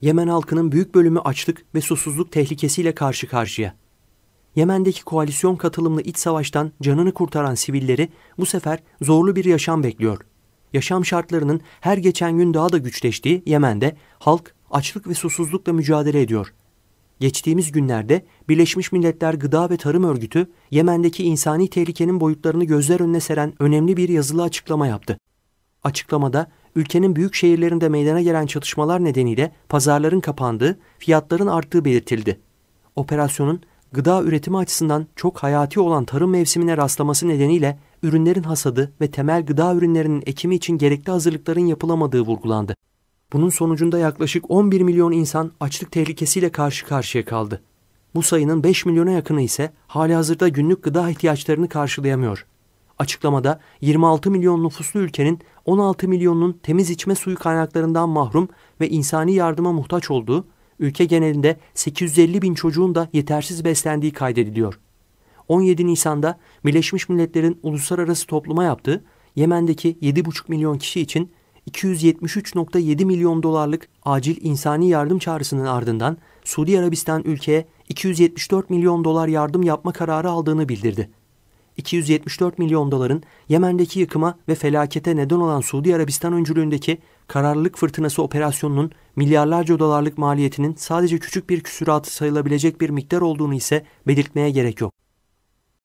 Yemen halkının büyük bölümü açlık ve susuzluk tehlikesiyle karşı karşıya. Yemen'deki koalisyon katılımlı iç savaştan canını kurtaran sivilleri bu sefer zorlu bir yaşam bekliyor. Yaşam şartlarının her geçen gün daha da güçleştiği Yemen'de halk açlık ve susuzlukla mücadele ediyor. Geçtiğimiz günlerde Birleşmiş Milletler Gıda ve Tarım Örgütü Yemen'deki insani tehlikenin boyutlarını gözler önüne seren önemli bir yazılı açıklama yaptı. Açıklamada ülkenin büyük şehirlerinde meydana gelen çatışmalar nedeniyle pazarların kapandığı, fiyatların arttığı belirtildi. Operasyonun gıda üretimi açısından çok hayati olan tarım mevsimine rastlaması nedeniyle ürünlerin hasadı ve temel gıda ürünlerinin ekimi için gerekli hazırlıkların yapılamadığı vurgulandı. Bunun sonucunda yaklaşık 11 milyon insan açlık tehlikesiyle karşı karşıya kaldı. Bu sayının 5 milyona yakını ise hazırda günlük gıda ihtiyaçlarını karşılayamıyor. Açıklamada 26 milyon nüfuslu ülkenin 16 milyonunun temiz içme suyu kaynaklarından mahrum ve insani yardıma muhtaç olduğu, ülke genelinde 850 bin çocuğun da yetersiz beslendiği kaydediliyor. 17 Nisan'da Birleşmiş Milletler'in uluslararası topluma yaptığı Yemen'deki 7,5 milyon kişi için 273.7 milyon dolarlık acil insani yardım çağrısının ardından Suudi Arabistan ülkeye 274 milyon dolar yardım yapma kararı aldığını bildirdi. 274 milyon doların Yemen'deki yıkıma ve felakete neden olan Suudi Arabistan öncülüğündeki kararlılık fırtınası operasyonunun milyarlarca dolarlık maliyetinin sadece küçük bir küsuratı sayılabilecek bir miktar olduğunu ise belirtmeye gerek yok.